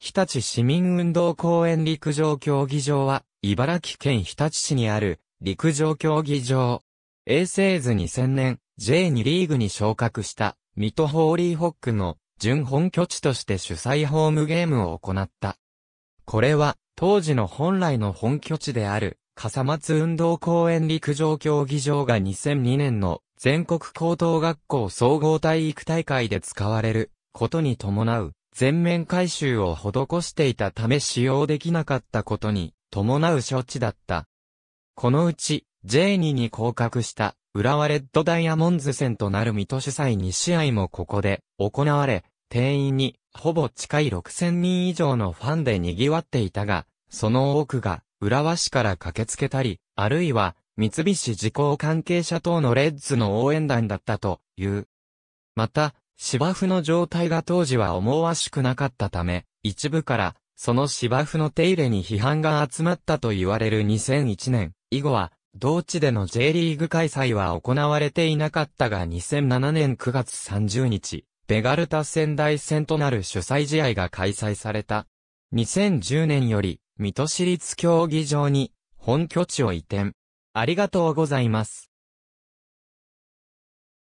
日立市民運動公園陸上競技場は、茨城県日立市にある陸上競技場。衛星図2000年、J2 リーグに昇格した、水戸ホーリーホックの準本拠地として主催ホームゲームを行った。これは、当時の本来の本拠地である、笠松運動公園陸上競技場が2002年の全国高等学校総合体育大会で使われることに伴う全面回収を施していたため使用できなかったことに伴う処置だった。このうち J2 に降格した浦和レッドダイヤモンズ戦となる水戸主催2試合もここで行われ、定員にほぼ近い6000人以上のファンで賑わっていたが、その多くが浦和市から駆けつけたり、あるいは三菱自公関係者等のレッズの応援団だったという。また、芝生の状態が当時は思わしくなかったため、一部から、その芝生の手入れに批判が集まったと言われる2001年、以後は、同地での J リーグ開催は行われていなかったが2007年9月30日、ベガルタ仙台戦となる主催試合が開催された。2010年より、水戸市立競技場に、本拠地を移転。ありがとうございます。